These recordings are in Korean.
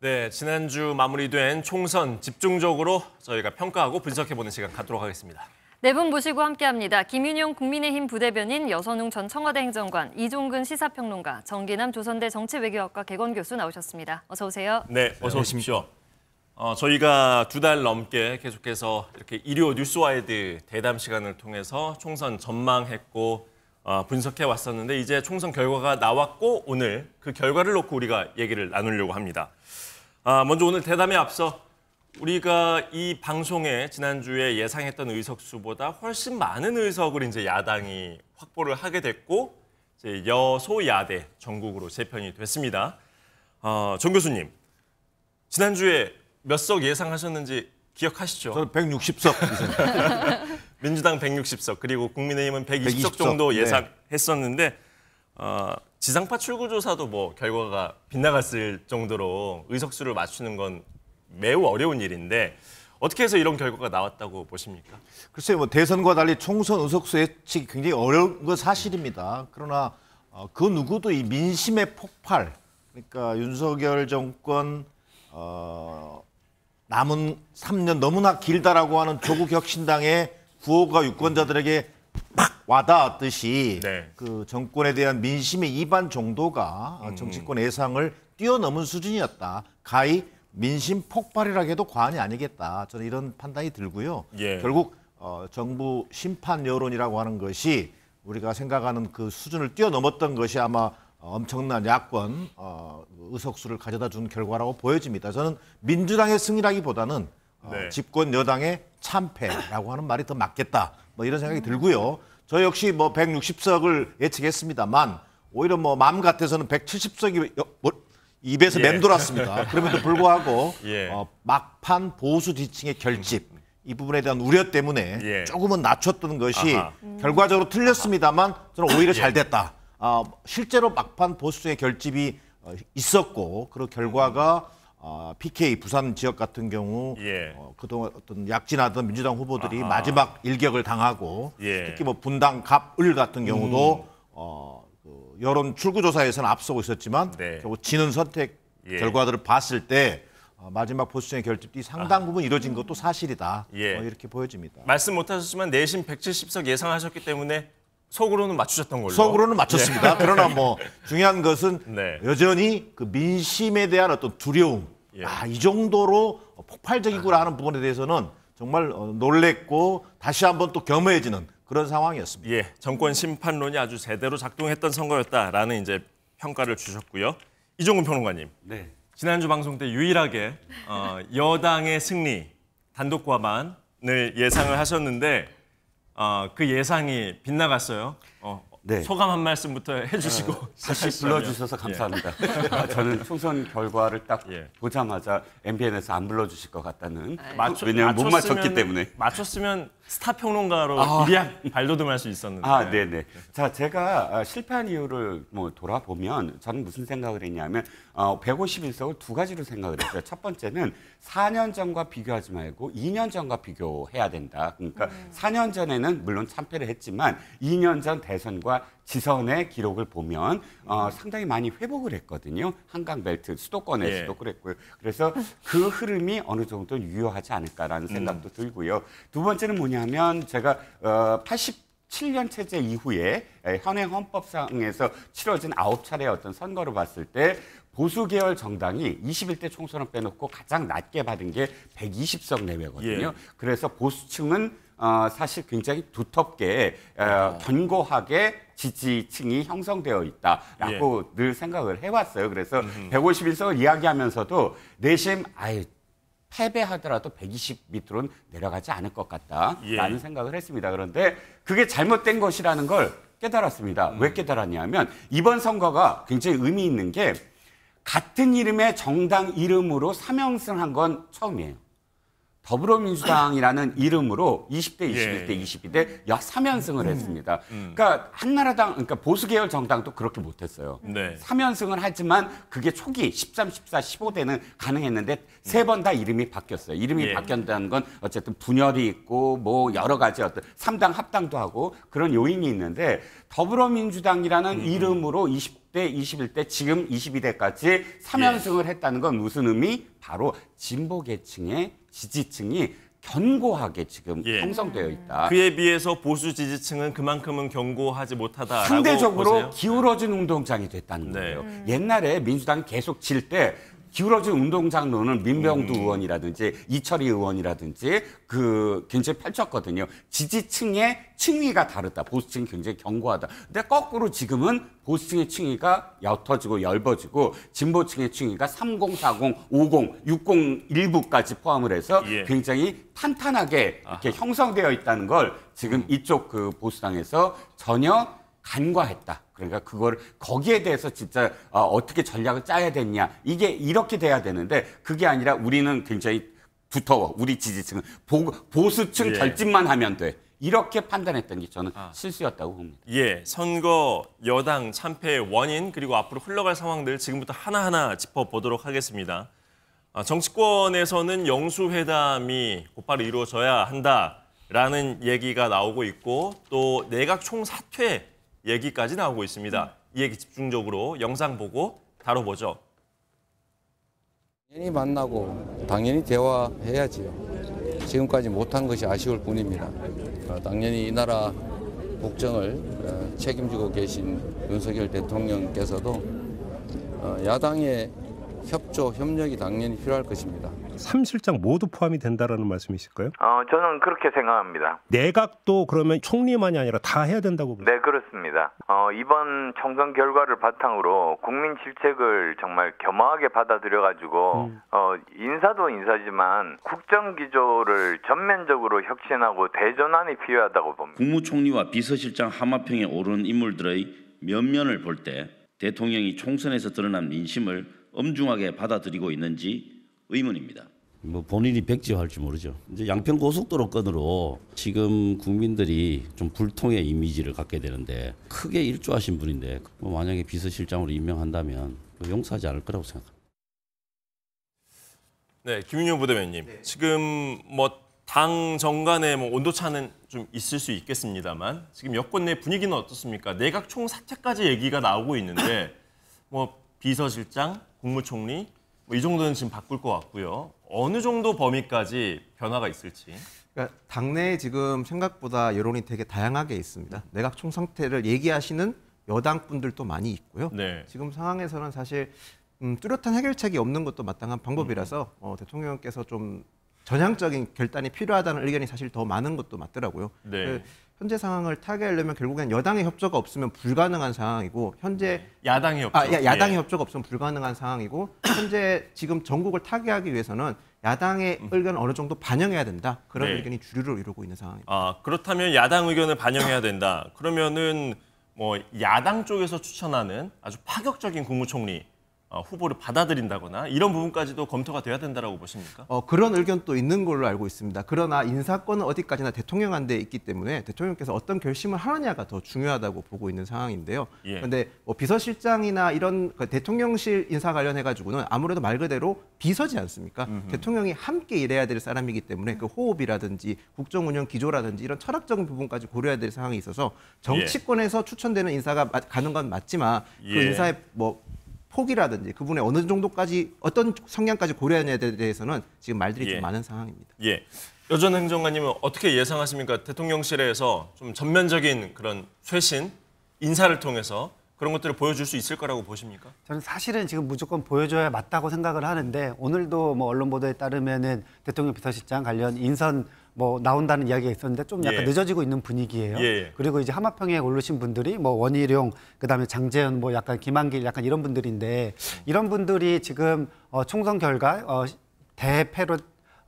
네, 지난주 마무리된 총선 집중적으로 저희가 평가하고 분석해보는 시간 갖도록 하겠습니다. 네 분 모시고 함께합니다. 김윤용 국민의힘 부대변인, 여선웅 전 청와대 행정관, 이종근 시사평론가, 정기남 조선대 정치외교학과 개건 교수 나오셨습니다. 어서 오세요. 네, 어서 오십시오. 어, 저희가 두 달 넘게 계속해서 이렇게 일요 뉴스와이드 대담 시간을 통해서 총선 전망했고 어, 분석해 왔었는데 이제 총선 결과가 나왔고 오늘 그 결과를 놓고 우리가 얘기를 나누려고 합니다. 아, 먼저 오늘 대담에 앞서 우리가 이 방송에 지난주에 예상했던 의석수보다 훨씬 많은 의석을 이제 야당이 확보를 하게 됐고 이제 여소야대 전국으로 재편이 됐습니다. 어, 정 교수님, 지난주에 몇 석 예상하셨는지 기억하시죠? 저는 160석. 민주당 160석, 그리고 국민의힘은 120석, 120석 정도 네. 예상했었는데 네. 어, 지상파 출구조사도 뭐 결과가 빗나갔을 정도로 의석수를 맞추는 건 매우 어려운 일인데 어떻게 해서 이런 결과가 나왔다고 보십니까? 글쎄요, 뭐 대선과 달리 총선 의석수 예측이 굉장히 어려운 건 사실입니다. 그러나 어, 그 누구도 이 민심의 폭발, 그러니까 윤석열 정권 어, 남은 3년 너무나 길다라고 하는 조국 혁신당의 구호가 유권자들에게 와닿았듯이 네. 그 정권에 대한 민심의 이반 정도가 음. 정치권 예상을 뛰어넘은 수준이었다. 가히 민심 폭발이라 해도 과언이 아니겠다. 저는 이런 판단이 들고요. 예. 결국 어, 정부 심판 여론이라고 하는 것이 우리가 생각하는 그 수준을 뛰어넘었던 것이 아마 엄청난 야권 어, 의석수를 가져다 준 결과라고 보여집니다. 저는 민주당의 승리라기보다는 어, 네. 어, 집권 여당의 참패라고 하는 말이 더 맞겠다. 뭐 이런 생각이 들고요. 저 역시 뭐 160석을 예측했습니다만 오히려 뭐 마음 같아서는 170석이 뭐 입에서 예. 맴돌았습니다. 그럼에도 불구하고 예. 어, 막판 보수 지층의 결집 이 부분에 대한 우려 때문에 예. 조금은 낮췄던 것이 아하. 음. 결과적으로 틀렸습니다만 저는 오히려 잘 예. 됐다. 어, 실제로 막판 보수의 결집이 어, 있었고 그런 결과가 어, 아, PK 부산 지역 같은 경우 예. 어, 그동안 어떤 약진하던 민주당 후보들이 아하. 마지막 일격을 당하고 예. 특히 뭐 분당 갑을 같은 경우도 음. 어, 그 여론 출구조사에서는 앞서고 있었지만 네. 결국 지는 선택 예. 결과들을 봤을 때 어, 마지막 보수층의 결집이 상당 아. 부분 이루어진 것도 사실이다. 어, 이렇게 보여집니다. 말씀 못하셨지만 내심 170석 예상하셨기 때문에 속으로는 맞추셨던 걸로. 속으로는 맞췄습니다. 예. 그러나 뭐 중요한 것은 네. 여전히 그 민심에 대한 어떤 두려움. 예. 아, 이 정도로 폭발적이구나 하는 부분에 대해서는 정말 어, 놀랬고 다시 한번 또 겸허해지는 그런 상황이었습니다. 예, 정권 심판론이 아주 제대로 작동했던 선거였다라는 이제 평가를 주셨고요. 이종근 평론가님. 네. 지난주 방송 때 유일하게 어, 여당의 승리 단독 과반을 예상을 하셨는데 어, 그 예상이 빗나갔어요. 어, 네. 소감 한 말씀부터 어, 해주시고 어, 다시 불러주셔서 예. 감사합니다. 예. 저는 총선 결과를 딱 예. 보자마자 MBN에서 안 불러주실 것 같다는 아, 맞추, 왜냐하면 못 맞췄기 때문에 맞췄으면 스타 평론가로 아. 미리 발돋움할 수 있었는데. 아, 네, 네. 자, 제가 아, 실패한 이유를 뭐 돌아보면 저는 무슨 생각을 했냐면 어, 151석을 0두 가지로 생각을 했어요. 첫 번째는 4년 전과 비교하지 말고 2년 전과 비교해야 된다. 그러니까 음. 4년 전에는 물론 참패를 했지만 2년 전 대선과 지선의 기록을 보면 어, 상당히 많이 회복을 했거든요. 한강 벨트 수도권에서도 예. 그랬고요. 그래서 그 흐름이 어느 정도 유효하지 않을까라는 음. 생각도 들고요. 두 번째는 뭐냐면 제가 어, 80 7년 체제 이후에 예, 현행 헌법상에서 치러진 9차례의 어떤 선거를 봤을 때 보수 계열 정당이 21대 총선을 빼놓고 가장 낮게 받은 게 120석 내외거든요. 예. 그래서 보수층은 어, 사실 굉장히 두텁게 어, 아. 견고하게 지지층이 형성되어 있다라고 예. 늘 생각을 해왔어요. 그래서 음흠. 151석을 이야기하면서도 내심 아예 패배하더라도 120 밑으로는 내려가지 않을 것 같다라는 예. 생각을 했습니다. 그런데 그게 잘못된 것이라는 걸 깨달았습니다. 음. 왜 깨달았냐면 이번 선거가 굉장히 의미 있는 게 같은 이름의 정당 이름으로 삼연승한 건 처음이에요. 더불어민주당이라는 이름으로 20대, 21대, 예. 22대 약 3연승을 음. 했습니다. 음, 음. 그러니까 한나라당, 그러니까 보수계열 정당도 그렇게 못했어요. 네. 3연승을 하지만 그게 초기 13, 14, 15대는 가능했는데 세 번 다 이름이 바뀌었어요. 이름이 예. 바뀐다는 건 어쨌든 분열이 있고 뭐 여러 가지 어떤 3당 합당도 하고 그런 요인이 있는데 더불어민주당이라는 음. 음. 이름으로 20 2 21대, 지금 22대까지 3연승을 예. 했다는 건 무슨 의미? 바로 진보 계층의 지지층이 견고하게 지금 예. 형성되어 있다. 그에 비해서 보수 지지층은 그만큼은 견고하지 못하다. 상대적으로 보세요? 기울어진 운동장이 됐다는 네. 거예요. 음. 옛날에 민주당이 계속 질때 기울어진 운동 장로는 민병두 음. 의원이라든지 이철희 의원이라든지 그 굉장히 펼쳤거든요. 지지층의 층위가 다르다. 보수층이 굉장히 견고하다. 근데 거꾸로 지금은 보수층의 층위가 옅어지고 얇어지고 진보층의 층위가 3040, 50, 60, 일부까지 포함을 해서 예. 굉장히 탄탄하게 이렇게 아하. 형성되어 있다는 걸 지금 음. 이쪽 그 보수당에서 전혀 간과했다. 그러니까 그걸 거기에 대해서 진짜 어, 어떻게 전략을 짜야 되냐 느 이게 이렇게 돼야 되는데 그게 아니라 우리는 굉장히 두터워 우리 지지층은 보, 수층 예. 결집만 하면 돼 이렇게 판단했던 게 저는 아. 실수였다고 봅니다. 예, 선거 여당 참패의 원인 그리고 앞으로 흘러갈 상황들 지금부터 하나하나 짚어보도록 하겠습니다. 아, 정치권에서는 영수회담이 곧바로 이루어져야 한다라는 얘기가 나오고 있고 또 내각 총사퇴 얘기까지 나오고 있습니다. 이 얘기 집중적으로 영상 보고 다뤄보죠. 당연히 만나고 당연히 대화해야지요. 지금까지 못한 것이 아쉬울 뿐입니다. 어, 당연히 이 나라 국정을 어, 책임지고 계신 윤석열 대통령께서도 어, 야당의 협조, 협력이 당연히 필요할 것입니다. 삼실장 모두 포함이 된다라는 말씀이실까요? 어, 저는 그렇게 생각합니다. 내각도 그러면 총리만이 아니라 다 해야 된다고 보세요? 네, 그렇습니다. 어, 이번 총선 결과를 바탕으로 국민 실책을 정말 겸허하게 받아들여 가지고 음. 어, 인사도 인사지만 국정 기조를 전면적으로 혁신하고 대전환이 필요하다고 봅니다. 국무총리와 비서실장 하마평에 오른 인물들의 면면을 볼 때 대통령이 총선에서 드러난 민심을 엄중하게 받아들이고 있는지 의문입니다. 뭐 본인이 백지화할지 모르죠. 이제 양평 고속도로 건으로 지금 국민들이 좀 불통의 이미지를 갖게 되는데 크게 일조하신 분인데 뭐 만약에 비서실장으로 임명한다면 용서하지 않을 거라고 생각합니다. 네, 김윤용 부대변님. 네. 지금 뭐당 정간의 뭐 온도차는 좀 있을 수 있겠습니다만 지금 여권 내 분위기는 어떻습니까? 내각 총 사퇴까지 얘기가 나오고 있는데 뭐 비서실장, 국무총리 뭐이 정도는 지금 바꿀 것 같고요. 어느 정도 범위까지 변화가 있을지. 그러니까 당내에 지금 생각보다 여론이 되게 다양하게 있습니다. 내각 총 상태를 얘기하시는 여당 분들도 많이 있고요. 네. 지금 상황에서는 사실 음, 뚜렷한 해결책이 없는 것도 마땅한 방법이라서 음. 어, 대통령께서 좀 전향적인 결단이 필요하다는 의견이 사실 더 많은 것도 맞더라고요. 네. 그, 현재 상황을 타개하려면 결국엔 여당의 협조가 없으면 불가능한 상황이고 현재 네. 야당의 아, 협조 아, 야, 당의 예. 협조가 없으면 불가능한 상황이고 현재 지금 전국을 타개하기 위해서는 야당의 음. 의견을 어느 정도 반영해야 된다 그런 네. 의견이 주류를 이루고 있는 상황입니다. 아 그렇다면 야당 의견을 반영해야 된다 그러면은 뭐 야당 쪽에서 추천하는 아주 파격적인 국무총리 어, 후보를 받아들인다거나 이런 부분까지도 검토가 돼야 된다라고 보십니까? 어, 그런 의견도 있는 걸로 알고 있습니다. 그러나 인사권은 어디까지나 대통령한테 있기 때문에 대통령께서 어떤 결심을 하느냐가 더 중요하다고 보고 있는 상황인데요. 예. 그런데 뭐 비서실장이나 이런 그 대통령실 인사 관련해 가지고는 아무래도 말 그대로 비서지 않습니까? 음흠. 대통령이 함께 일해야 될 사람이기 때문에 그 호흡이라든지 국정운영 기조라든지 이런 철학적인 부분까지 고려해야 될 상황이 있어서 예. 정치권에서 예. 추천되는 인사가 가는 건 맞지만 그 예. 인사의 뭐 폭이라든지 그분의 어느 정도까지 어떤 성향까지 고려하냐에 대해서는 지금 말들이 예. 좀 많은 상황입니다. 예. 여전 행정관님은 어떻게 예상하십니까? 대통령실에서 좀 전면적인 그런 쇄신 인사를 통해서 그런 것들을 보여줄 수 있을 거라고 보십니까? 저는 사실은 지금 무조건 보여줘야 맞다고 생각을 하는데 오늘도 뭐 언론 보도에 따르면은 대통령 비서실장 관련 인선 뭐 나온다는 이야기가 있었는데 좀 약간 예. 늦어지고 있는 분위기예요. 예. 예. 그리고 이제 하마평에 오르신 분들이 뭐 원희룡, 그다음에 장재현, 뭐 약간 김한길, 약간 이런 분들인데 이런 분들이 지금 어, 총선 결과 어, 대패로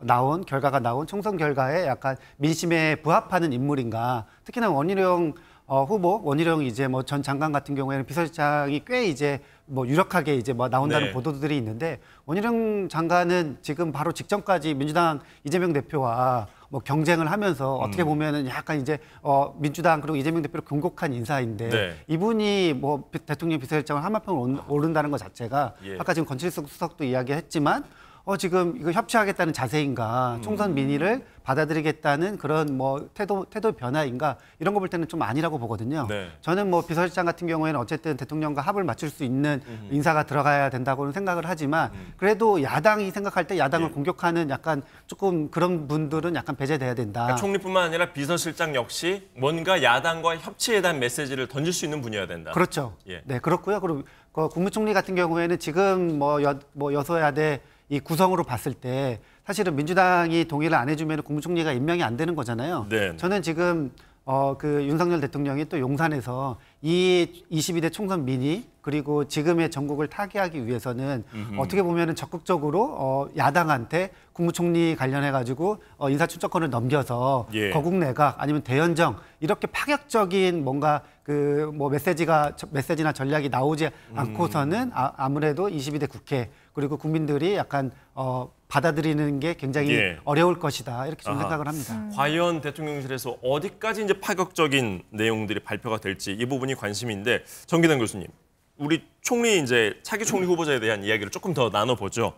나온 결과가 나온 총선 결과에 약간 민심에 부합하는 인물인가? 특히나 원희룡 어, 후보 원희룡 이제 뭐 전 장관 같은 경우에는 비서실장이 꽤 이제 뭐 유력하게 이제 뭐 나온다는 네. 보도들이 있는데 원희룡 장관은 지금 바로 직전까지 민주당 이재명 대표와 뭐 경쟁을 하면서 음. 어떻게 보면은 약간 이제 어, 민주당 그리고 이재명 대표를 공격한 인사인데 네. 이분이 뭐 대통령 비서실장을 한마평을 오른다는 것 자체가 예. 아까 지금 건칠숙 수석도 이야기했지만 어, 지금 이거 협치하겠다는 자세인가, 음. 총선 민의를 받아들이겠다는 그런 뭐 태도, 태도 변화인가, 이런 거 볼 때는 좀 아니라고 보거든요. 네. 저는 뭐 비서실장 같은 경우에는 어쨌든 대통령과 합을 맞출 수 있는 음. 인사가 들어가야 된다고는 생각을 하지만 음. 그래도 야당이 생각할 때 야당을 예. 공격하는 약간 조금 그런 분들은 약간 배제돼야 된다. 그러니까 총리뿐만 아니라 비서실장 역시 뭔가 야당과 협치에 대한 메시지를 던질 수 있는 분이어야 된다. 그렇죠. 예. 네, 그렇고요. 그리고 그 국무총리 같은 경우에는 지금 뭐, 여, 뭐 여소야대 이 구성으로 봤을 때 사실은 민주당이 동의를 안 해주면 국무총리가 임명이 안 되는 거잖아요. 네. 저는 지금 어, 그 윤석열 대통령이 또 용산에서 이 22대 총선 미니 그리고 지금의 전국을 타개하기 위해서는 음흠. 어떻게 보면 적극적으로 어, 야당한테 국무총리 관련해 가지고 어, 인사출석권을 넘겨서 예. 거국내각 아니면 대연정 이렇게 파격적인 뭔가 그 뭐 메시지가 메시지나 전략이 나오지 음. 않고서는 음. 아, 아무래도 22대 국회 그리고 국민들이 약간 어 받아들이는 게 굉장히 예. 어려울 것이다 이렇게 좀 생각을 합니다. 음. 과연 대통령실에서 어디까지 이제 파격적인 내용들이 발표가 될지 이 부분이 관심인데 정기당 교수님, 우리 총리 이제 차기 총리 후보자에 대한 이야기를 조금 더 나눠보죠.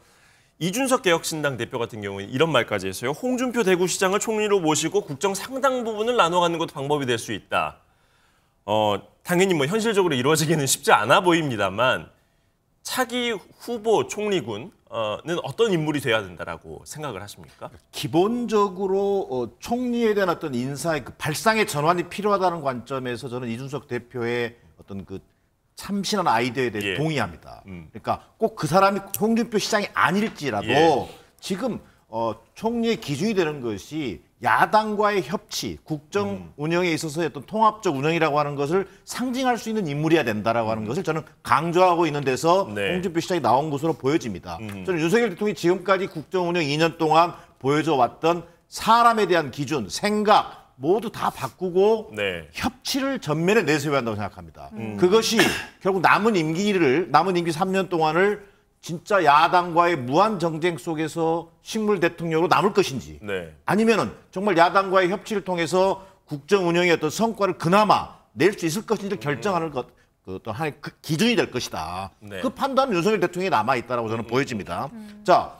이준석 개혁신당 대표 같은 경우는 이런 말까지 했어요. 홍준표 대구시장을 총리로 모시고 국정 상당 부분을 나눠가는 것도 방법이 될 수 있다. 어, 당연히 뭐 현실적으로 이루어지기는 쉽지 않아 보입니다만 차기 후보 총리군 어는 어떤 인물이 돼야 된다라고 생각을 하십니까? 기본적으로 어, 총리에 대한 어떤 인사의 그 발상의 전환이 필요하다는 관점에서 저는 이준석 대표의 어떤 그 참신한 아이디어에 대해 예. 동의합니다. 음. 그러니까 꼭 그 사람이 홍준표 시장이 아닐지라도 예. 지금 어, 총리의 기준이 되는 것이 야당과의 협치, 국정 음. 운영에 있어서의 어떤 통합적 운영이라고 하는 것을 상징할 수 있는 인물이어야 된다라고 하는 음. 것을 저는 강조하고 있는 데서 네. 홍준표 시장이 나온 것으로 보여집니다. 음. 저는 윤석열 대통령이 지금까지 국정 운영 2년 동안 보여줘 왔던 사람에 대한 기준, 생각 모두 다 바꾸고 네. 협치를 전면에 내세워야 한다고 생각합니다. 음. 그것이 결국 남은 임기를 남은 임기 3년 동안을 진짜 야당과의 무한 정쟁 속에서 식물 대통령으로 남을 것인지 네. 아니면은 정말 야당과의 협치를 통해서 국정 운영의 어떤 성과를 그나마 낼 수 있을 것인지 결정하는 음. 것, 그것도 하나의 그 기준이 될 것이다. 네. 그 판단은 윤석열 대통령이 남아 있다라고 저는 음. 보여집니다. 음. 자,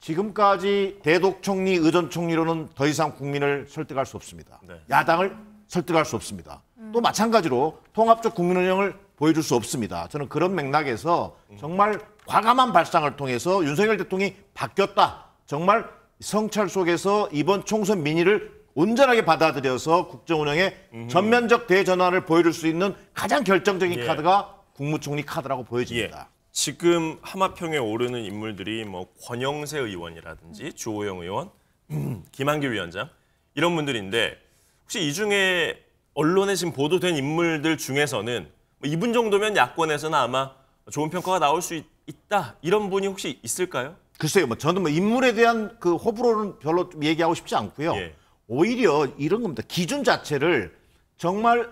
지금까지 대독 총리, 의전 총리로는 더 이상 국민을 설득할 수 없습니다. 네. 야당을 설득할 수 없습니다. 음. 또 마찬가지로 통합적 국민운영을 보여줄 수 없습니다. 저는 그런 맥락에서 음. 정말 과감한 발상을 통해서 윤석열 대통령이 바뀌었다. 정말 성찰 속에서 이번 총선 민의를 온전하게 받아들여서 국정 운영에 전면적 대전환을 보여줄 수 있는 가장 결정적인 예. 카드가 국무총리 카드라고 보여집니다. 예. 지금 하마평에 오르는 인물들이 뭐 권영세 의원이라든지 주호영 의원, 김한길 위원장 이런 분들인데 혹시 이 중에 언론에 지금 보도된 인물들 중에서는 뭐 이분 정도면 야권에서는 아마 좋은 평가가 나올 수 있, 다 있다 이런 분이 혹시 있을까요? 글쎄요, 뭐 저는 뭐 인물에 대한 그 호불호는 별로 좀 얘기하고 싶지 않고요. 예. 오히려 이런 겁니다. 기준 자체를 정말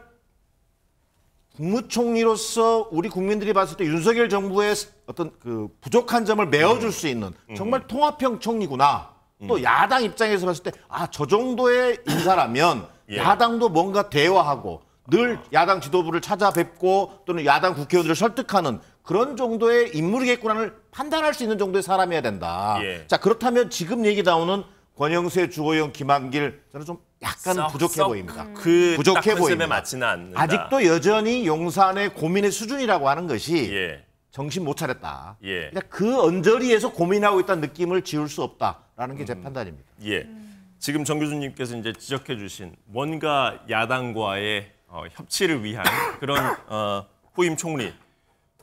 국무총리로서 우리 국민들이 봤을 때 윤석열 정부의 어떤 그 부족한 점을 메워줄 음. 수 있는 음. 정말 음. 통합형 총리구나. 음. 또 야당 입장에서 봤을 때아저 정도의 인사라면 예. 야당도 뭔가 대화하고 늘 아. 야당 지도부를 찾아뵙고 또는 야당 국회의원들을 설득하는 그런 정도의 인물이겠구나를 판단할 수 있는 정도의 사람이어야 된다. 예. 자 그렇다면 지금 얘기 나오는 권영세, 주호영, 김한길 저는 좀 약간 썩, 부족해 썩 보입니다. 그 부족해 보입니다. 맞지는 않는다. 아직도 여전히 용산의 고민의 수준이라고 하는 것이 예. 정신 못 차렸다. 예. 그러니까 그 언저리에서 고민하고 있다는 느낌을 지울 수 없다라는 게제 음. 판단입니다. 예. 지금 정 교수님께서 이제 지적해 주신 뭔가 야당과의 어, 협치를 위한 그런 어, 후임 총리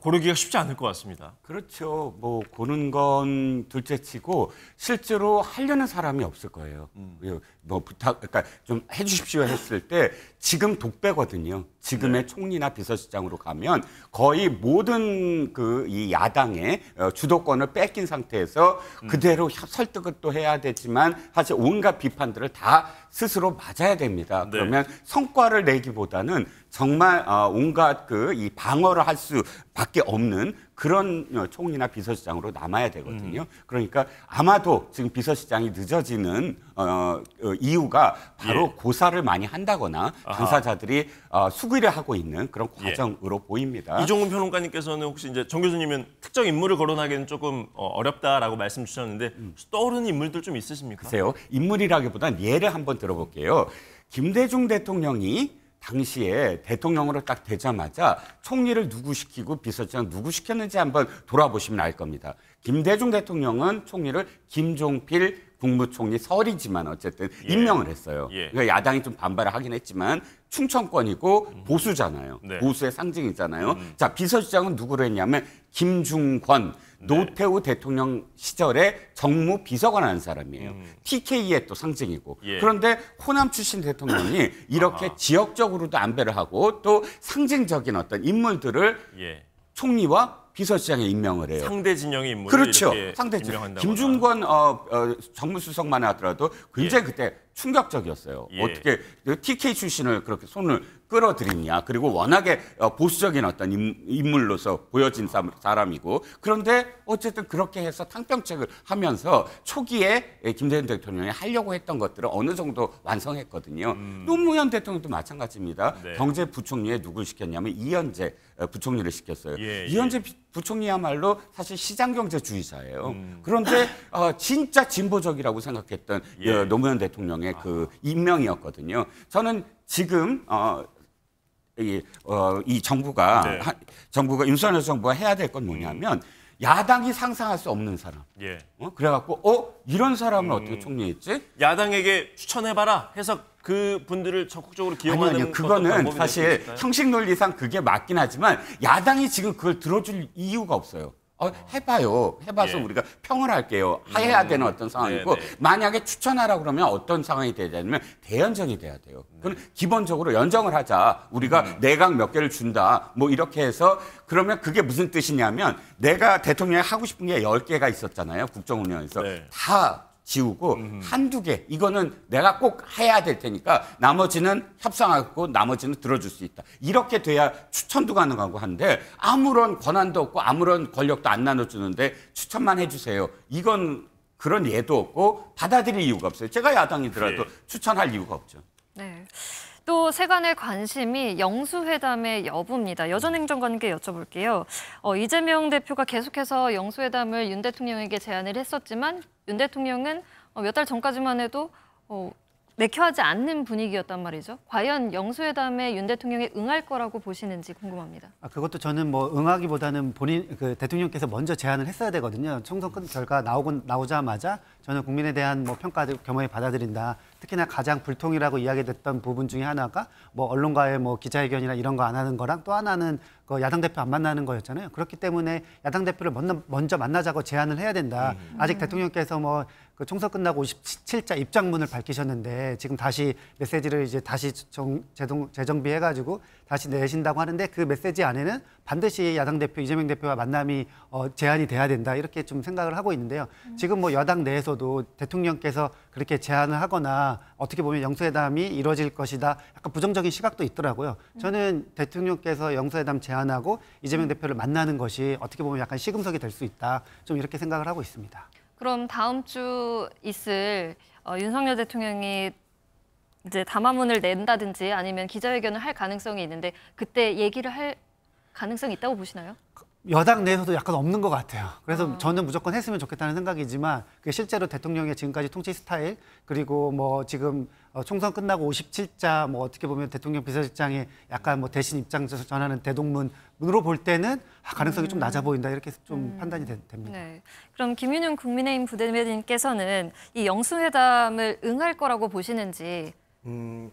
고르기가 쉽지 않을 것 같습니다. 그렇죠. 뭐고는건 둘째치고 실제로 하려는 사람이 없을 거예요. 음. 예, 뭐 부탁, 그러니까 좀 해주십시오 했을 때 지금 독배거든요. 지금의 네. 총리나 비서실장으로 가면 거의 모든 그 이 야당의 어, 주도권을 뺏긴 상태에서 음. 그대로 음. 설득을 또 해야 되지만 사실 온갖 비판들을 다 스스로 맞아야 됩니다. 네. 그러면 성과를 내기보다는 정말 어, 온갖 그 이 방어를 할 수밖에 없는 그런 어, 총리나 비서실장으로 남아야 되거든요. 음. 그러니까 아마도 지금 비서실장이 늦어지는 어, 어, 이유가 바로 예. 고사를 많이 한다거나 당사자들이 어, 수기를 하고 있는 그런 예. 과정으로 예. 보입니다. 이종훈 평론가님께서는 혹시 이제 정 교수님은 특정 인물을 거론하기는 조금 어, 어렵다라고 말씀 주셨는데 음. 떠오르는 인물들 좀 있으십니까? 글쎄요. 인물이라기보단 예를 한번 들어볼게요. 김대중 대통령이 당시에 대통령으로 딱 되자마자 총리를 누구 시키고 비서장 누구 시켰는지 한번 돌아보시면 알 겁니다. 김대중 대통령은 총리를 김종필 국무총리 설이지만 어쨌든 예. 임명을 했어요. 예. 그러니까 야당이 좀 반발을 하긴 했지만 충청권이고 음. 보수잖아요. 네. 보수의 상징이잖아요. 음. 자 비서실장은 누구로 했냐면 김중권 네. 노태우 대통령 시절에 정무 비서관한 사람이에요. 음. TK의 또 상징이고. 예. 그런데 호남 출신 대통령이 이렇게 아하. 지역적으로도 안배를 하고 또 상징적인 어떤 인물들을 예. 총리와 비서실장에 임명을 해요. 상대 진영의 인물을 그렇죠. 상대 진영. 김중권 어, 어, 정무수석만 하더라도 굉장히 예. 그때 충격적이었어요. 예. 어떻게 TK 출신을 그렇게 손을 끌어들이냐. 그리고 워낙에 어, 보수적인 어떤 인물로서 보여진 사람이고 그런데 어쨌든 그렇게 해서 탕평책을 하면서 초기에 예, 김대현 대통령이 하려고 했던 것들을 어느 정도 완성했거든요. 음. 노무현 대통령도 마찬가지입니다. 네. 경제부총리에 누굴 시켰냐면 이현재 어, 부총리를 시켰어요. 예, 예. 이현재 예. 부총리야말로 사실 시장경제주의자예요. 음. 그런데 어, 진짜 진보적이라고 생각했던 어, 예. 노무현 대통령의 그 아. 그 임명이었거든요. 저는 지금 어, 이, 어, 이 정부가 네. 하, 정부가 윤석열 정부가 해야 될 건 뭐냐면 음. 야당이 상상할 수 없는 사람. 예. 어? 그래갖고 어 이런 사람을 음. 어떻게 총리했지? 야당에게 추천해봐라 해서 그 분들을 적극적으로 기용하는 아니, 아니, 그거는 사실 형식 논리상 그게 맞긴 하지만 야당이 지금 그걸 들어줄 이유가 없어요. 어, 해봐요. 해봐서 예. 우리가 평을 할게요. 해야 되는 음. 어떤 상황이고 네네. 네. 만약에 추천하라 그러면 어떤 상황이 돼야 되냐면 대연정이 돼야 돼요. 음. 그럼 기본적으로 연정을 하자. 우리가 음. 내각 몇 개를 준다. 뭐 이렇게 해서 그러면 그게 무슨 뜻이냐면 내가 대통령이 하고 싶은 게1 0개가 있었잖아요. 국정운영에서. 네. 다 지우고 음. 한두 개 이거는 내가 꼭 해야 될 테니까 나머지는 협상하고 나머지는 들어줄 수 있다. 이렇게 돼야 추천도 가능하고 한데 아무런 권한도 없고 아무런 권력도 안 나눠주는데 추천만 해주세요. 이건 그런 예도 없고 받아들일 이유가 없어요. 제가 야당이더라도 네. 추천할 이유가 없죠. 네. 세간의 관심이 영수회담의 여부입니다. 여전 행정관께 여쭤볼게요. 어, 이재명 대표가 계속해서 영수회담을 윤 대통령에게 제안을 했었지만 윤 대통령은 어, 몇달 전까지만 해도 어, 내켜하지 않는 분위기였단 말이죠. 과연 영수회담에 윤 대통령이 응할 거라고 보시는지 궁금합니다. 아, 그것도 저는 뭐 응하기보다는 본인 그 대통령께서 먼저 제안을 했어야 되거든요. 총선 결과 나오고 나오자마자 저는 국민에 대한 뭐 평가 겸허히 받아들인다. 특히나 가장 불통이라고 이야기됐던 부분 중에 하나가 뭐 언론과의 뭐 기자회견이나 이런 거 안 하는 거랑 또 하나는 그 야당 대표 안 만나는 거였잖아요. 그렇기 때문에 야당 대표를 먼저 만나자고 제안을 해야 된다. 음. 아직 대통령께서 뭐 그 총선 끝나고 57자 입장문을 밝히셨는데 지금 다시 메시지를 이제 다시 정, 재동, 재정비해가지고 다시 내신다고 하는데 그 메시지 안에는 반드시 야당 대표 이재명 대표와 만남이 어, 제안이 돼야 된다 이렇게 좀 생각을 하고 있는데요. 지금 뭐 여당 내에서도 대통령께서 그렇게 제안을 하거나 어떻게 보면 영수회담이 이뤄질 것이다. 약간 부정적인 시각도 있더라고요. 저는 대통령께서 영수회담 제안하고 이재명 대표를 만나는 것이 어떻게 보면 약간 시금석이 될 수 있다. 좀 이렇게 생각을 하고 있습니다. 그럼 다음 주 있을 어, 윤석열 대통령이 이제 담화문을 낸다든지 아니면 기자회견을 할 가능성이 있는데 그때 얘기를 할 가능성이 있다고 보시나요? 여당 내에서도 약간 없는 것 같아요. 그래서 아. 저는 무조건 했으면 좋겠다는 생각이지만 그게 실제로 대통령의 지금까지 통치 스타일 그리고 뭐 지금 어, 총선 끝나고 57자 뭐 어떻게 보면 대통령 비서실장이 약간 뭐 대신 입장 서 전하는 대동문으로 볼 때는 아, 가능성이 음. 좀 낮아 보인다 이렇게 좀 음. 판단이 되, 됩니다. 네. 그럼 김윤영 국민의힘 부대변인께서는 이 영수회담을 응할 거라고 보시는지? 음.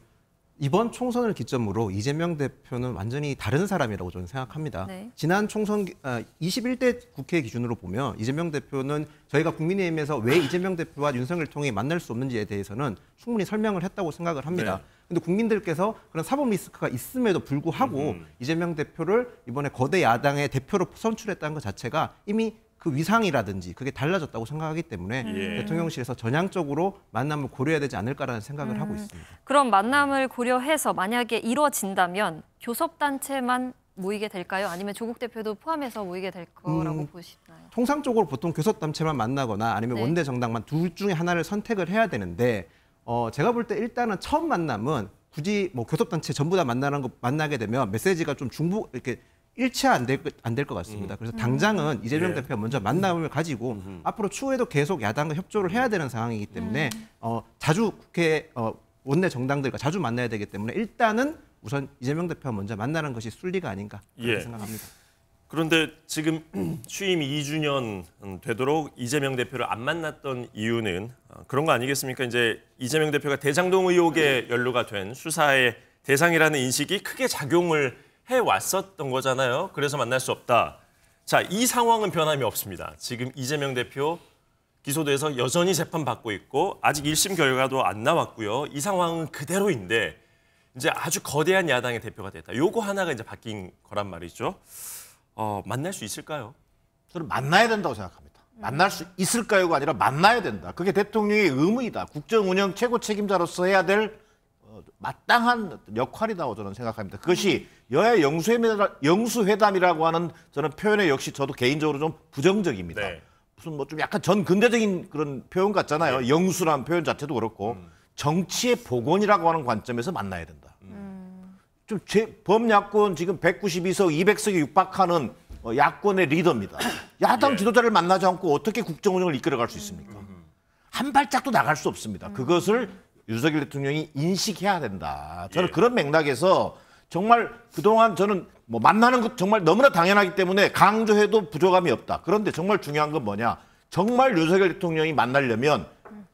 이번 총선을 기점으로 이재명 대표는 완전히 다른 사람이라고 저는 생각합니다. 네. 지난 총선 21대 아, 국회 기준으로 보면 이재명 대표는 저희가 국민의힘에서 왜 이재명 대표와 윤석열 통이 만날 수 없는지에 대해서는 충분히 설명을 했다고 생각을 합니다. 네. 근데 국민들께서 그런 사법 리스크가 있음에도 불구하고 음흠. 이재명 대표를 이번에 거대 야당의 대표로 선출했다는 것 자체가 이미 그 위상이라든지 그게 달라졌다고 생각하기 때문에 음. 예. 대통령실에서 전향적으로 만남을 고려해야 되지 않을까라는 생각을 음. 하고 있습니다. 그럼 만남을 고려해서 만약에 이뤄진다면 교섭단체만 모이게 될까요? 아니면 조국 대표도 포함해서 모이게 될 거라고 음, 보시나요? 통상적으로 보통 교섭단체만 만나거나 아니면 네. 원내 정당만 둘 중에 하나를 선택을 해야 되는데 어, 제가 볼 때 일단은 첫 만남은 굳이 뭐 교섭단체 전부 다 만나는 거 만나게 되면 메시지가 좀 중복 이렇게 일치 안될안될 것 같습니다. 음. 그래서 당장은 음. 이재명 네. 예. 대표 먼저 만남을 가지고 음, 앞으로 추후에도 계속 야당과 협조를 해야 되는 상황이기 때문에 어, 자주 국회 어, 원내 정당들과 자주 만나야 되기 때문에 일단은 우선 이재명 대표 먼저 만나는 것이 순리가 아닌가 그렇게 예. 생각합니다. 그런데 지금 취임 2주년 되도록 이재명 대표를 안 만났던 이유는 어, 그런 거 아니겠습니까? 이제 이재명 대표가 대장동 의혹의 연루가 된 수사의 대상이라는 인식이 크게 작용을 해왔었던 거잖아요. 그래서 만날 수 없다. 자, 이 상황은 변함이 없습니다. 지금 이재명 대표 기소돼서 여전히 재판받고 있고 아직 1심 결과도 안 나왔고요. 이 상황은 그대로인데 이제 아주 거대한 야당의 대표가 됐다. 요거 하나가 이제 바뀐 거란 말이죠. 어, 만날 수 있을까요? 저는 만나야 된다고 생각합니다. 만날 수 있을까요가 아니라 만나야 된다. 그게 대통령의 의무이다. 국정 운영 최고 책임자로서 해야 될 마땅한 역할이라고 저는 생각합니다. 그것이 여야 영수회담이라고 하는 저는 표현에 역시 저도 개인적으로 좀 부정적입니다. 네. 무슨 뭐 좀 약간 전 근대적인 그런 표현 같잖아요. 네. 영수란 표현 자체도 그렇고 음. 정치의 복원이라고 하는 관점에서 만나야 된다. 음. 좀 제, 범야권 지금 192석, 200석에 육박하는 어, 야권의 리더입니다. 야당 예. 지도자를 만나지 않고 어떻게 국정운영을 이끌어갈 수 있습니까? 음. 한 발짝도 나갈 수 없습니다. 음. 그것을 윤석열 대통령이 인식해야 된다. 저는 예. 그런 맥락에서 정말 그동안 저는 뭐 만나는 것 정말 너무나 당연하기 때문에 강조해도 부족함이 없다. 그런데 정말 중요한 건 뭐냐? 정말 윤석열 대통령이 만나려면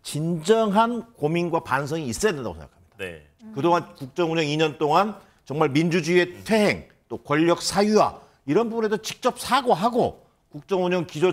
진정한 고민과 반성이 있어야 된다고 생각합니다. 네. 그동안 국정운영 2년 동안 정말 민주주의의 퇴행 또 권력 사유화 이런 부분에도 직접 사과하고 국정운영 기조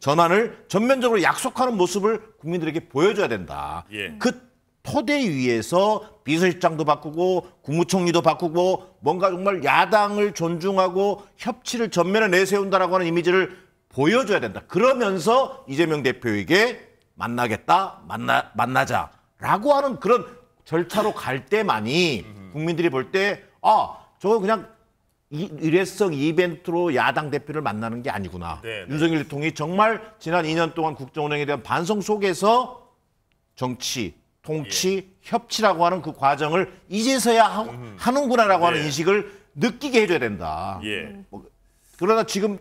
전환을 전면적으로 약속하는 모습을 국민들에게 보여줘야 된다. 예. 그 토대 위에서 비서실장도 바꾸고 국무총리도 바꾸고 뭔가 정말 야당을 존중하고 협치를 전면에 내세운다라고 하는 이미지를 보여줘야 된다. 그러면서 이재명 대표에게 만나겠다, 만나, 만나자라고 하는 그런 절차로 갈 때만이 국민들이 볼 때 아, 저거 그냥 이, 일회성 이벤트로 야당 대표를 만나는 게 아니구나. 네, 네. 윤석열 대통령이 정말 지난 2년 동안 국정운영에 대한 반성 속에서 정치, 동치, 예. 협치라고 하는 그 과정을 이제서야 하, 음. 하는구나라고 하는 예. 인식을 느끼게 해줘야 된다. 예. 뭐, 그러나 지금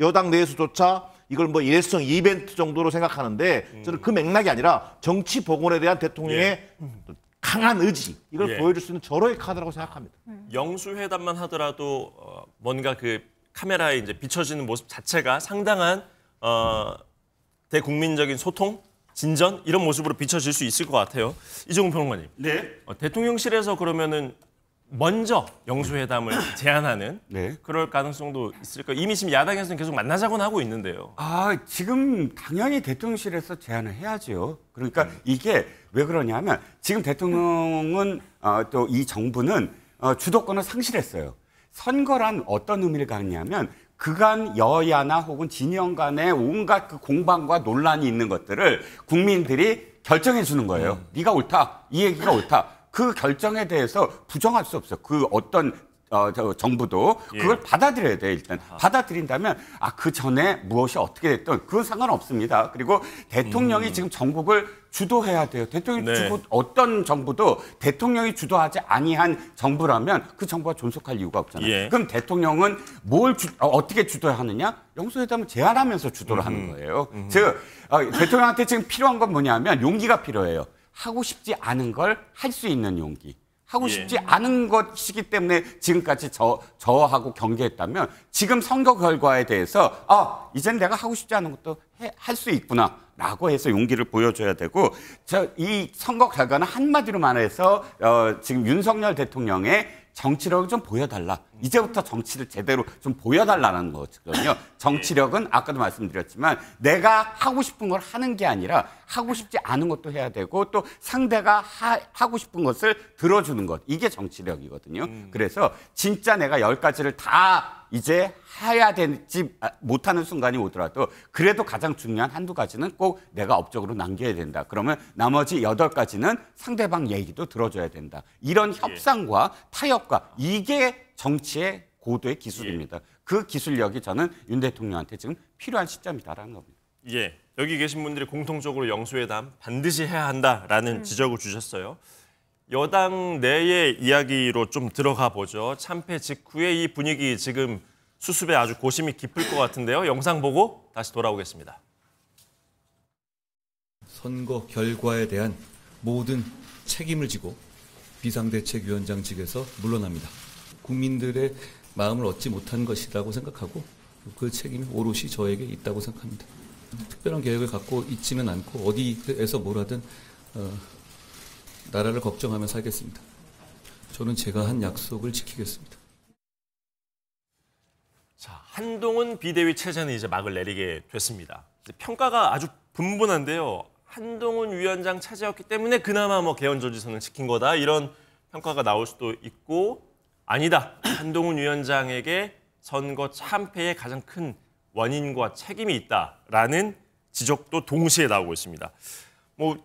여당 내에서조차 이걸 뭐 일회성 이벤트 정도로 생각하는데 음. 저는 그 맥락이 아니라 정치 복원에 대한 대통령의 예. 강한 의지 이걸 예. 보여줄 수 있는 절호의 카드라고 생각합니다. 음. 영수회담만 하더라도 어, 뭔가 그 카메라에 이제 비춰지는 모습 자체가 상당한 어, 대국민적인 소통 진전 이런 모습으로 비춰질 수 있을 것 같아요. 이종훈 평론가님. 네. 어, 대통령실에서 그러면은 먼저 영수회담을 제안하는 네. 그럴 가능성도 있을까? 이미 지금 야당에서는 계속 만나자고는 하고 있는데요. 아 지금 당연히 대통령실에서 제안을 해야죠. 그러니까 음. 이게 왜 그러냐면 지금 대통령은 어, 또이 정부는 어, 주도권을 상실했어요. 선거란 어떤 의미를 갖냐면 그간 여야나 혹은 진영 간의 온갖 그 공방과 논란이 있는 것들을 국민들이 결정해 주는 거예요. 음. 네가 옳다. 이 얘기가 옳다. 그 결정에 대해서 부정할 수 없어요. 그 어떤 어, 저 정부도 예. 그걸 예. 받아들여야 돼요, 일단. 아. 받아들인다면, 아, 그 전에 무엇이 어떻게 됐든 그건 상관없습니다. 그리고 대통령이 음. 지금 정국을 주도해야 돼요. 대통령이 네. 주고 어떤 정부도 대통령이 주도하지 아니한 정부라면 그 정부가 존속할 이유가 없잖아요. 예. 그럼 대통령은 뭘 주, 어, 어떻게 주도하느냐? 영수회담을 제안하면서 주도를 음. 하는 거예요. 음. 즉 어, 대통령한테 지금 필요한 건 뭐냐면 용기가 필요해요. 하고 싶지 않은 걸 할 수 있는 용기. 하고 예. 싶지 예. 않은 것이기 때문에 지금까지 저, 저하고 경계했다면 지금 선거 결과에 대해서 아, 이젠 내가 하고 싶지 않은 것도 할 수 있구나. 라고 해서 용기를 보여줘야 되고 저 이 선거 결과는 한마디로 말해서 어, 지금 윤석열 대통령의 정치력을 좀 보여달라. 이제부터 정치를 제대로 좀 보여달라는 거거든요. 정치력은 아까도 말씀드렸지만 내가 하고 싶은 걸 하는 게 아니라 하고 싶지 않은 것도 해야 되고 또 상대가 하, 하고 싶은 것을 들어주는 것. 이게 정치력이거든요. 음. 그래서 진짜 내가 열 가지를 다 이제 해야 되지 못하는 순간이 오더라도 그래도 가장 중요한 한두 가지는 꼭 내가 업적으로 남겨야 된다. 그러면 나머지 여덟 가지는 상대방 얘기도 들어줘야 된다. 이런 예. 협상과 타협과 이게 정치의 고도의 기술입니다. 예. 그 기술력이 저는 윤 대통령한테 지금 필요한 시점이다라는 겁니다. 예, 여기 계신 분들이 공통적으로 영수회담 반드시 해야 한다라는 음. 지적을 주셨어요. 여당 내의 이야기로 좀 들어가 보죠. 참패 직후의 이 분위기 지금 수습에 아주 고심이 깊을 것 같은데요. 영상 보고 다시 돌아오겠습니다. 선거 결과에 대한 모든 책임을 지고 비상대책위원장직에서 물러납니다. 국민들의 마음을 얻지 못한 것이라고 생각하고 그 책임이 오롯이 저에게 있다고 생각합니다. 특별한 계획을 갖고 있지는 않고 어디에서 뭘 하든 어, 나라를 걱정하며 살겠습니다. 저는 제가 한 약속을 지키겠습니다. 자, 한동훈 비대위 체제는 이제 막을 내리게 됐습니다. 평가가 아주 분분한데요. 한동훈 위원장 체제였기 때문에 그나마 뭐 개헌조지선을 지킨 거다 이런 평가가 나올 수도 있고 아니다. 한동훈 위원장에게 선거 참패의 가장 큰 원인과 책임이 있다라는 지적도 동시에 나오고 있습니다. 뭐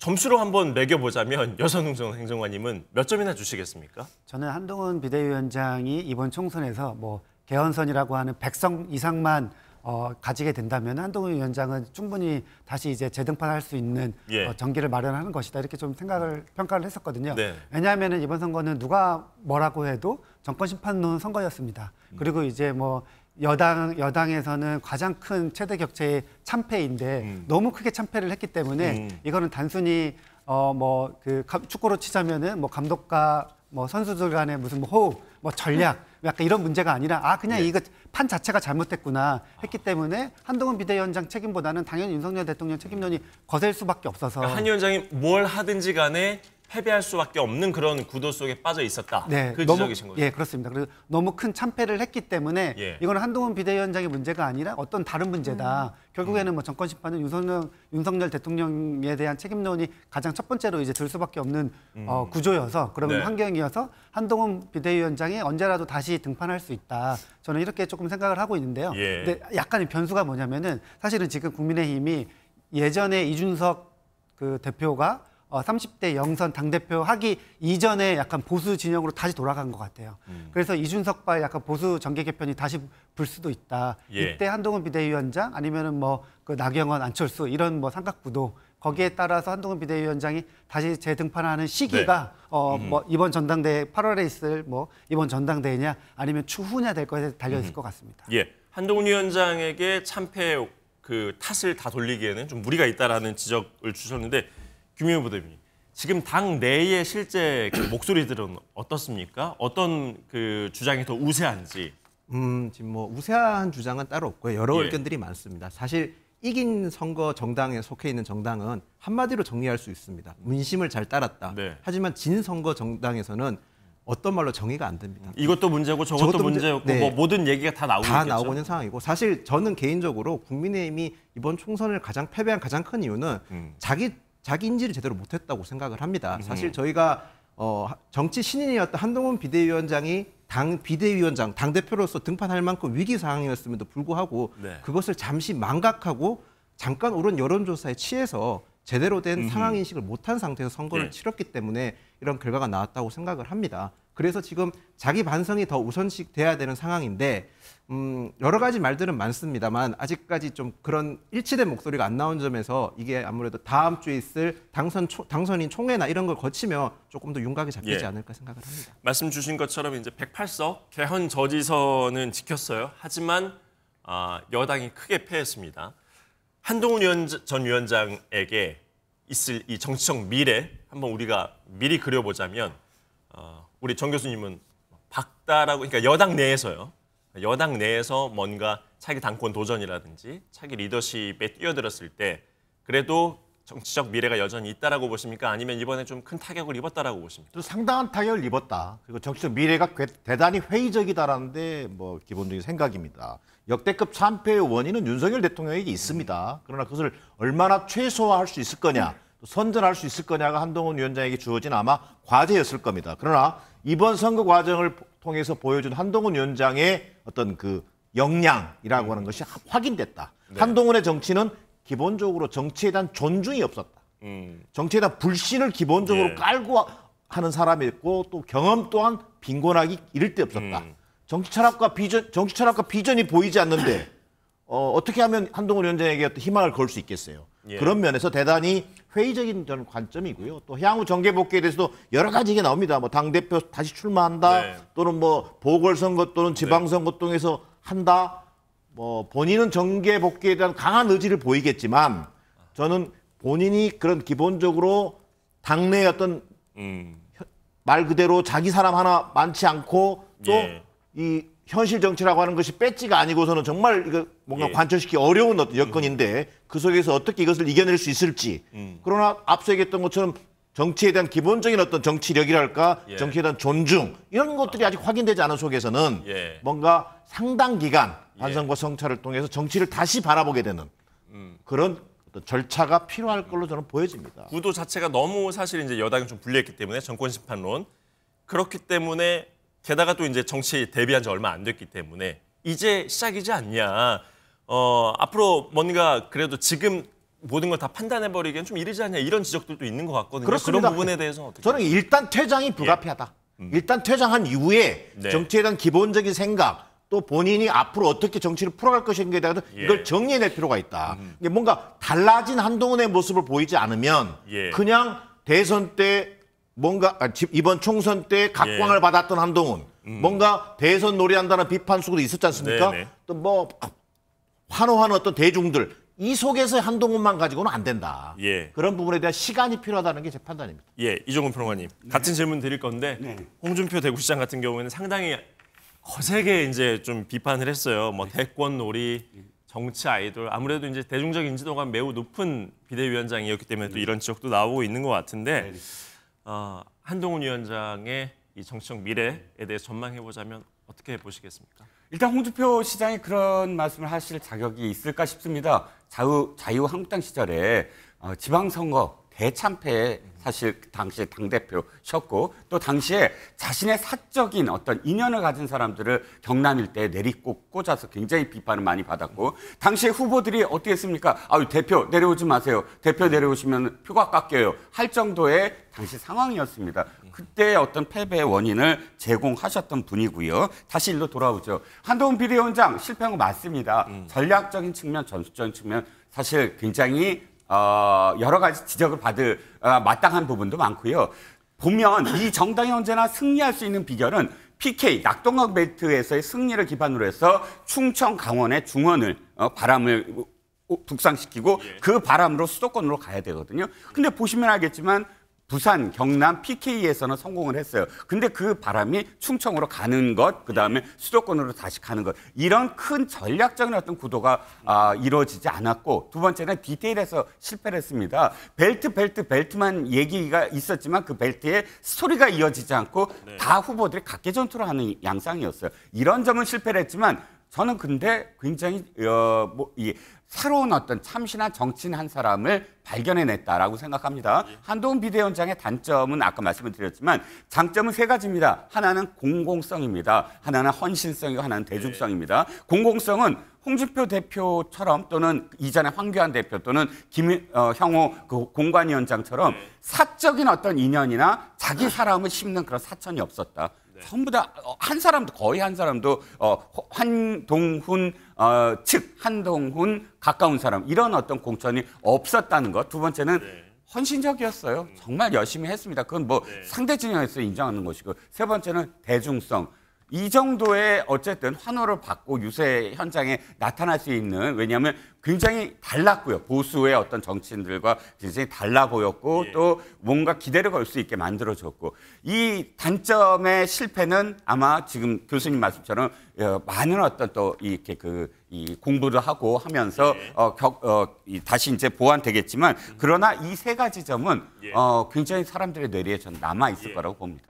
점수로 한번 매겨보자면 여성 행정관님은 몇 점이나 주시겠습니까? 저는 한동훈 비대위원장이 이번 총선에서 뭐 개헌선이라고 하는 백성 이상만 어, 가지게 된다면 한동훈 위원장은 충분히 다시 이제 재등판할 수 있는 예. 어, 전기를 마련하는 것이다 이렇게 좀 생각을 평가를 했었거든요. 네. 왜냐하면 이번 선거는 누가 뭐라고 해도 정권 심판론 선거였습니다. 음. 그리고 이제 뭐 여당 여당에서는 가장 큰 최대 격차의 참패인데 음. 너무 크게 참패를 했기 때문에 음. 이거는 단순히 어뭐그 축구로 치자면은 뭐 감독과 뭐 선수들 간의 무슨 뭐 호흡, 뭐 전략 뭐 약간 이런 문제가 아니라 아 그냥 네. 이거 판 자체가 잘못됐구나 했기 때문에 한동훈 비대위원장 책임보다는 당연히 윤석열 대통령 책임론이 거셀 수밖에 없어서 그러니까 한 위원장이 뭘 하든지 간에 패배할 수밖에 없는 그런 구도 속에 빠져 있었다. 네, 그 지적이신 거죠. 예, 그렇습니다. 그래서 너무 큰 참패를 했기 때문에 예. 이건 한동훈 비대위원장의 문제가 아니라 어떤 다른 문제다. 음. 결국에는 음. 뭐 정권 심판은 윤석열, 윤석열 대통령에 대한 책임론이 가장 첫 번째로 이제 들 수밖에 없는 음. 어, 구조여서 그런 네. 환경이어서 한동훈 비대위원장이 언제라도 다시 등판할 수 있다. 저는 이렇게 조금 생각을 하고 있는데요. 예. 근데 약간의 변수가 뭐냐면은 사실은 지금 국민의힘이 예전에 이준석 그 대표가 어, 30대 영선 당대표 하기 이전에 약간 보수 진영으로 다시 돌아간 것 같아요. 음. 그래서 이준석과의 약간 보수 정계 개편이 다시 불 수도 있다. 예. 이때 한동훈 비대위원장 아니면은 뭐그 나경원 안철수 이런 뭐 삼각구도 거기에 음. 따라서 한동훈 비대위원장이 다시 재등판하는 시기가 네. 어뭐 음. 이번 전당대회 8월에 있을 뭐 이번 전당대회냐 아니면 추후냐 될 것에 달려 있을 음. 것 같습니다. 예. 한동훈 위원장에게 참패 그 탓을 다 돌리기에는 좀 무리가 있다라는 지적을 주셨는데 김용호 부대변인 지금 당 내의 실제 그 목소리들은 어떻습니까? 어떤 그 주장이 더 우세한지. 음, 지금 뭐 우세한 주장은 따로 없고요. 여러 예. 의견들이 많습니다. 사실 이긴 선거 정당에 속해 있는 정당은 한마디로 정리할 수 있습니다. 민심을 잘 따랐다. 네. 하지만 진 선거 정당에서는 어떤 말로 정의가 안 됩니다. 이것도 문제고 저것도, 저것도 문제였고 네. 뭐 모든 얘기가 다 나오고 있겠 나오고 있는 상황이고 사실 저는 개인적으로 국민의힘이 이번 총선을 가장 패배한 가장 큰 이유는 음. 자기 자기 인지를 제대로 못했다고 생각을 합니다. 음. 사실 저희가 어, 정치 신인이었던 한동훈 비대위원장이 당 비대위원장, 당 대표로서 등판할 만큼 위기 상황이었음에도 불구하고 네. 그것을 잠시 망각하고 잠깐 오른 여론조사에 취해서 제대로 된 상황 인식을 못한 상태에서 선거를 네. 치렀기 때문에 이런 결과가 나왔다고 생각을 합니다. 그래서 지금 자기 반성이 더 우선시 돼야 되는 상황인데 음, 여러 가지 말들은 많습니다만 아직까지 좀 그런 일치된 목소리가 안 나온 점에서 이게 아무래도 다음 주에 있을 당선 초, 당선인 총회나 이런 걸거치면 조금 더 윤곽이 잡히지 예. 않을까 생각을 합니다. 말씀 주신 것처럼 이제 108석 개헌 저지선은 지켰어요. 하지만 아, 여당이 크게 패했습니다. 한동훈 위원, 전 위원장에게 있을 이 정치적 미래 한번 우리가 미리 그려보자면 어, 우리 정 교수님은 박다라고 그러니까 여당 내에서요. 여당 내에서 뭔가 차기 당권 도전이라든지 차기 리더십에 뛰어들었을 때 그래도 정치적 미래가 여전히 있다라고 보십니까? 아니면 이번에 좀 큰 타격을 입었다라고 보십니까? 또 상당한 타격을 입었다. 그리고 정치적 미래가 대단히 회의적이다라는데 뭐 기본적인 생각입니다. 역대급 참패의 원인은 윤석열 대통령에게 있습니다. 그러나 그것을 얼마나 최소화할 수 있을 거냐. 선전할 수 있을 거냐가 한동훈 위원장에게 주어진 아마 과제였을 겁니다. 그러나 이번 선거 과정을 통해서 보여준 한동훈 위원장의 어떤 그 역량이라고 하는 것이 확인됐다. 네. 한동훈의 정치는 기본적으로 정치에 대한 존중이 없었다. 음. 정치에 대한 불신을 기본적으로 예. 깔고 하는 사람이 있고 또 경험 또한 빈곤하기 이를 데 없었다. 음. 정치 철학과 비전 정치 철학과 비전이 보이지 않는데 어, 어떻게 하면 한동훈 위원장에게 어떤 희망을 걸 수 있겠어요. 예. 그런 면에서 대단히 회의적인 저는 관점이고요. 또 향후 정계 복귀에 대해서도 여러 가지 얘기 나옵니다. 뭐 당 대표 다시 출마한다, 네. 또는 뭐 보궐선거 또는 지방선거 통해서 한다. 뭐 본인은 정계 복귀에 대한 강한 의지를 보이겠지만 저는 본인이 그런 기본적으로 당내 어떤 음. 말 그대로 자기 사람 하나 많지 않고 또이 예. 현실 정치라고 하는 것이 배지가 아니고서는 정말 이거 뭔가 예. 관철시키기 어려운 어떤 여건인데 그 속에서 어떻게 이것을 이겨낼 수 있을지 음. 그러나 앞서 얘기했던 것처럼 정치에 대한 기본적인 어떤 정치력이랄까 예. 정치에 대한 존중 이런 것들이 아직 확인되지 않은 속에서는 예. 뭔가 상당 기간 예. 반성과 성찰을 통해서 정치를 다시 바라보게 되는 음. 그런 어떤 절차가 필요할 걸로 저는 보여집니다. 구도 자체가 너무 사실 이제 여당이 좀 불리했기 때문에 정권 심판론 그렇기 때문에 게다가 또 이제 정치 데뷔한 지 얼마 안 됐기 때문에 이제 시작이지 않냐. 어, 앞으로 뭔가 그래도 지금 모든 걸 다 판단해버리기엔 좀 이르지 않냐 이런 지적들도 있는 것 같거든요. 그렇습니다. 그런 부분에 대해서 어떻게 저는 일단 퇴장이 예. 불가피하다. 예. 음. 일단 퇴장한 이후에 네. 정치에 대한 기본적인 생각 또 본인이 앞으로 어떻게 정치를 풀어갈 것인가에 대해서 예. 이걸 정리해낼 필요가 있다. 음. 뭔가 달라진 한동훈의 모습을 보이지 않으면 예. 그냥 대선 때 뭔가 아, 이번 총선 때 각광을 예. 받았던 한동훈 음. 뭔가 대선 놀이한다는 비판 속으도 있었지 않습니까? 또 뭐 환호하는 어떤 대중들 이 속에서 한동훈만 가지고는 안 된다. 예. 그런 부분에 대한 시간이 필요하다는 게 제 판단입니다. 예, 이종훈 평론가님 네. 같은 질문 드릴 건데 네. 홍준표 대구시장 같은 경우에는 상당히 거세게 이제 좀 비판을 했어요. 뭐 네. 대권 놀이, 정치 아이돌 아무래도 이제 대중적 인지도가 매우 높은 비대위원장이었기 때문에 또 네. 이런 지적도 나오고 있는 것 같은데. 네. 어, 한동훈 위원장의 이 정치적 미래에 대해 전망해 보자면 어떻게 보시겠습니까? 일단 홍준표 시장이 그런 말씀을 하실 자격이 있을까 싶습니다. 자유, 자유한국당 시절에 어, 지방선거 대참패 사실 당시 당대표셨고 또 당시에 자신의 사적인 어떤 인연을 가진 사람들을 경남 일대에 내리고 꽂아서 굉장히 비판을 많이 받았고 당시에 후보들이 어떻게 했습니까? 아유 대표 내려오지 마세요. 대표 내려오시면 표가 깎여요. 할 정도의 당시 상황이었습니다. 그때의 어떤 패배의 원인을 제공하셨던 분이고요. 다시 일로 돌아오죠. 한동훈 비대위원장 실패한 거 맞습니다. 음. 전략적인 측면, 전술적인 측면 사실 굉장히 어, 여러 가지 지적을 받을 어, 마땅한 부분도 많고요. 보면 이 정당이 언제나 승리할 수 있는 비결은 PK 낙동강 벨트에서의 승리를 기반으로 해서 충청 강원의 중원을 어, 바람을 북상시키고 예. 그 바람으로 수도권으로 가야 되거든요. 근데 보시면 알겠지만 부산, 경남, PK에서는 성공을 했어요. 근데 그 바람이 충청으로 가는 것, 그 다음에 네. 수도권으로 다시 가는 것. 이런 큰 전략적인 어떤 구도가 아, 이루어지지 않았고, 두 번째는 디테일에서 실패를 했습니다. 벨트, 벨트, 벨트만 얘기가 있었지만 그 벨트에 스토리가 이어지지 않고 네. 다 후보들이 각계 전투를 하는 양상이었어요. 이런 점은 실패를 했지만 저는 근데 굉장히 어, 뭐, 이, 새로운 어떤 참신한 정치인 한 사람을 발견해냈다라고 생각합니다. 예. 한동훈 비대위원장의 단점은 아까 말씀을 드렸지만 장점은 세 가지입니다. 하나는 공공성입니다. 하나는 헌신성이고 하나는 예. 대중성입니다. 공공성은 홍준표 대표처럼 또는 이전에 황교안 대표 또는 김형호 어, 그 공관위원장처럼 예. 사적인 어떤 인연이나 자기 사람을 심는 그런 사천이 없었다. 네. 전부 다한 어, 사람도 거의 한 사람도 어, 한동훈 어, 즉 한동훈 가까운 사람 이런 어떤 공천이 없었다는 것. 두 번째는 네. 헌신적이었어요. 음. 정말 열심히 했습니다. 그건 뭐 네. 상대 진영에서 인정하는 것이고 세 번째는 대중성. 이 정도의 어쨌든 환호를 받고 유세 현장에 나타날 수 있는 왜냐하면 굉장히 달랐고요. 보수의 어떤 정치인들과 굉장히 달라 보였고 예. 또 뭔가 기대를 걸 수 있게 만들어졌고 이 단점의 실패는 아마 지금 교수님 말씀처럼 어, 많은 어떤 또 이렇게 그이 공부를 하고 하면서 예. 어, 격, 어, 다시 이제 보완되겠지만 음. 그러나 이 세 가지 점은 예. 어, 굉장히 사람들의 뇌리에 전 남아 있을 예. 거라고 봅니다.